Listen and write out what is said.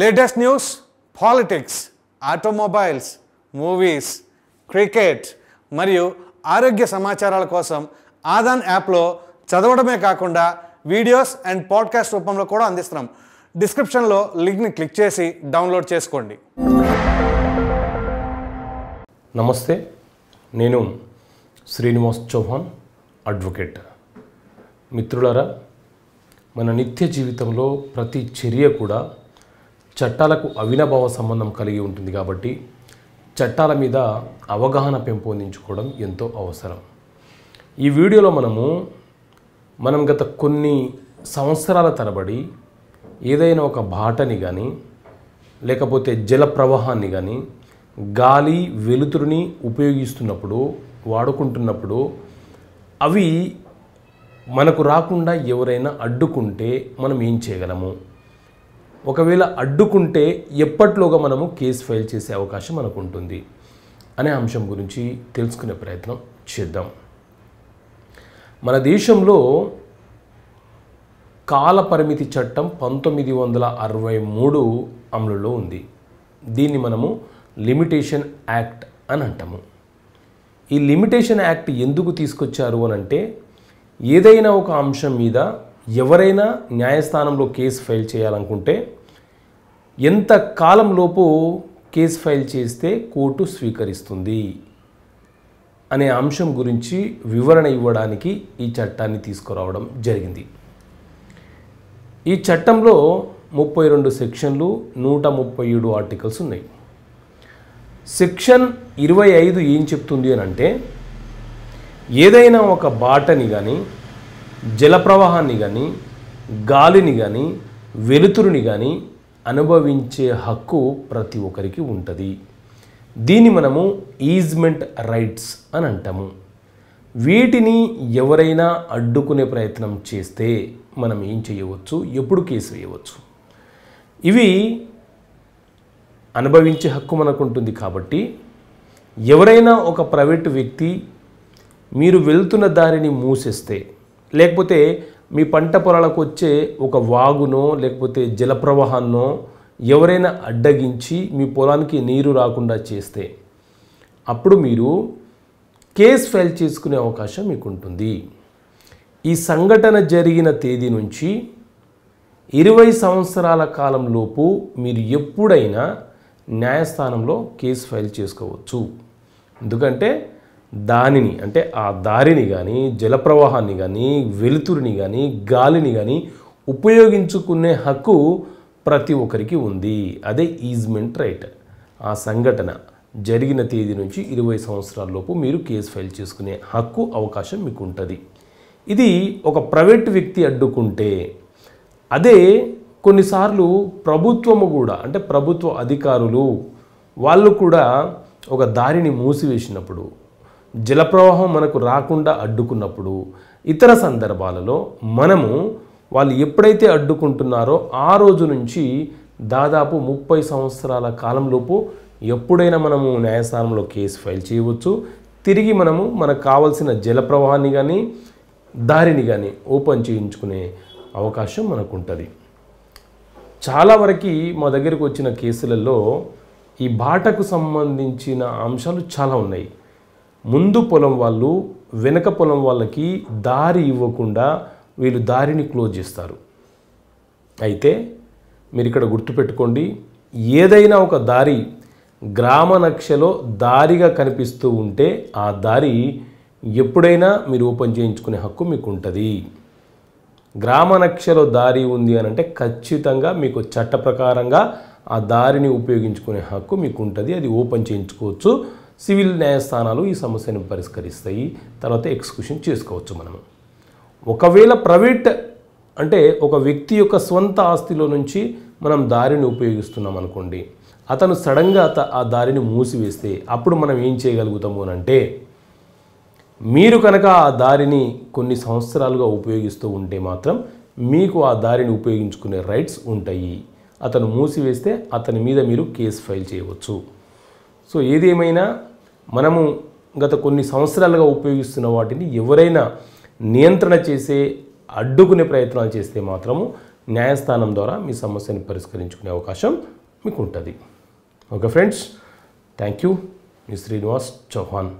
latest news politics automobiles movies cricket మరియు ఆరోగ్య సమాచారాల కోసం ఆదాన్ యాప్లో చదవడమే కాకుండా వీడియోస్ అండ్ పాడ్కాస్ట్ రూపంలో కూడా అందిస్తున్నాం డిస్క్రిప్షన్లో లింక్ని క్లిక్ చేసి డౌన్లోడ్ చేసుకోండి నమస్తే నేను శ్రీనివాస్ చౌహాన్ అడ్వకేట్ మిత్రులారా మన నిత్య జీవితంలో ప్రతి చర్య కూడా చట్టాలకు అవినభావ సంబంధం కలిగి ఉంటుంది కాబట్టి చట్టాల మీద అవగాహన పెంపొందించుకోవడం ఎంతో అవసరం ఈ వీడియోలో మనము మనం గత కొన్ని సంవత్సరాల తరబడి ఏదైనా ఒక బాటని కానీ లేకపోతే జల ప్రవాహాన్ని కానీ గాలి వెలుతురుని ఉపయోగిస్తున్నప్పుడు వాడుకుంటున్నప్పుడు అవి మనకు రాకుండా ఎవరైనా అడ్డుకుంటే మనం ఏం చేయగలము ఒకవేళ అడ్డుకుంటే ఎప్పట్లోగా మనము కేసు ఫైల్ చేసే అవకాశం మనకు ఉంటుంది అనే అంశం గురించి తెలుసుకునే ప్రయత్నం చేద్దాం మన దేశంలో కాల పరిమితి చట్టం పంతొమ్మిది వందల అరవై మూడు అమలులో ఉంది దీన్ని మనము లిమిటేషన్ యాక్ట్ అని అంటాము ఈ లిమిటేషన్ యాక్ట్ ఎందుకు తీసుకొచ్చారు అని అంటే ఏదైనా ఒక అంశం మీద ఎవరైనా న్యాయస్థానంలో కేసు ఫైల్ చేయాలనుకుంటే ఎంత కాలంలోపు కేసు ఫైల్ చేస్తే కోర్టు స్వీకరిస్తుంది అనే అంశం గురించి వివరణ ఇవ్వడానికి ఈ చట్టాన్ని తీసుకురావడం జరిగింది ఈ చట్టంలో ముప్పై రెండు సెక్షన్లు నూట ముప్పై ఏడు ఆర్టికల్స్ ఉన్నాయి సెక్షన్ ఇరవై ఐదు ఏం చెప్తుంది అని అంటే ఏదైనా ఒక బాటని కానీ జలప్రవాహాన్ని కానీ గాలిని కానీ వెలుతురుని కానీ అనుభవించే హక్కు ప్రతి ఒక్కరికి ఉంటుంది దీన్ని మనము ఈజ్మెంట్ రైట్స్ అని అంటాము వీటిని ఎవరైనా అడ్డుకునే ప్రయత్నం చేస్తే మనం ఏం చేయవచ్చు ఎప్పుడు కేసు వేయవచ్చు ఇవి అనుభవించే హక్కు మనకు ఉంటుంది కాబట్టి ఎవరైనా ఒక ప్రైవేటు వ్యక్తి మీరు వెళ్తున్న దారిని మూసేస్తే లేకపోతే మీ పంట పొలాలకు వచ్చే ఒక వాగునో లేకపోతే జలప్రవాహాన్నో ఎవరైనా అడ్డగించి మీ పొలానికి నీరు రాకుండా చేస్తే అప్పుడు మీరు కేస్ ఫైల్ చేసుకునే అవకాశం మీకు ఉంటుంది ఈ సంఘటన జరిగిన తేదీ నుంచి ఇరవై సంవత్సరాల కాలంలోపు మీరు ఎప్పుడైనా న్యాయస్థానంలో కేసు ఫైల్ చేసుకోవచ్చు ఎందుకంటే దానిని అంటే ఆ దారిని కానీ జలప్రవాహాన్ని కానీ వెలుతురుని కానీ గాలిని కానీ ఉపయోగించుకునే హక్కు ప్రతి ఒక్కరికి ఉంది అదే ఈజ్మెంట్ రైట్ ఆ సంఘటన జరిగిన తేదీ నుంచి ఇరవై సంవత్సరాల లోపు మీరు కేసు ఫైల్ చేసుకునే హక్కు అవకాశం మీకు ఉంటుంది ఇది ఒక ప్రైవేట్ వ్యక్తి అడ్డుకుంటే అదే కొన్నిసార్లు ప్రభుత్వము కూడా అంటే ప్రభుత్వ అధికారులు వాళ్ళు కూడా ఒక దారిని మూసివేసినప్పుడు జలప్రవాహం మనకు రాకుండా అడ్డుకున్నప్పుడు ఇతర సందర్భాలలో మనము వాళ్ళు ఎప్పుడైతే అడ్డుకుంటున్నారో ఆ రోజు నుంచి దాదాపు ముప్పై సంవత్సరాల కాలంలోపు ఎప్పుడైనా మనము న్యాయస్థానంలో కేసు ఫైల్ చేయవచ్చు తిరిగి మనము మనకు కావలసిన జలప్రవాహాన్ని కానీ దారిని కానీ ఓపెన్ చేయించుకునే అవకాశం మనకు ఉంటుంది చాలా వరకు మా దగ్గరకు వచ్చిన కేసులలో ఈ బాటకు సంబంధించిన అంశాలు చాలా ఉన్నాయి ముందు పొలం వాళ్ళు వెనక పొలం వాళ్ళకి దారి ఇవ్వకుండా వీళ్ళు దారిని క్లోజ్ చేస్తారు అయితే మీరు ఇక్కడ గుర్తుపెట్టుకోండి ఏదైనా ఒక దారి గ్రామ నక్షలో దారిగా కనిపిస్తూ ఉంటే ఆ దారి ఎప్పుడైనా మీరు ఓపెన్ చేయించుకునే హక్కు మీకు ఉంటుంది గ్రామ నక్షలో దారి ఉంది అని అంటే ఖచ్చితంగా మీకు చట్ట ప్రకారంగా ఆ దారిని ఉపయోగించుకునే హక్కు మీకు ఉంటుంది అది ఓపెన్ చేయించుకోవచ్చు సివిల్ న్యాయస్థానాలు ఈ సమస్యను పరిష్కరిస్తాయి తర్వాత ఎక్స్క్యూషన్ చేసుకోవచ్చు మనం ఒకవేళ ప్రైవేట్ అంటే ఒక వ్యక్తి యొక్క స్వంత ఆస్తిలో నుంచి మనం దారిని ఉపయోగిస్తున్నాం అనుకోండి అతను సడన్గా ఆ దారిని మూసివేస్తే అప్పుడు మనం ఏం చేయగలుగుతాము అని అంటే మీరు కనుక ఆ దారిని కొన్ని సంవత్సరాలుగా ఉపయోగిస్తూ ఉంటే మాత్రం మీకు ఆ దారిని ఉపయోగించుకునే రైట్స్ ఉంటాయి అతను మూసివేస్తే అతని మీద మీరు కేసు ఫైల్ చేయవచ్చు సో ఏదేమైనా మనము గత కొన్ని సంవత్సరాలుగా ఉపయోగిస్తున్న వాటిని ఎవరైనా నియంత్రణ చేసే అడ్డుకునే ప్రయత్నాలు చేస్తే మాత్రము న్యాయస్థానం ద్వారా మీ సమస్యను పరిష్కరించుకునే అవకాశం మీకు ఉంటుంది ఓకే ఫ్రెండ్స్ థ్యాంక్ యూ మీ శ్రీనివాస్ చౌహాన్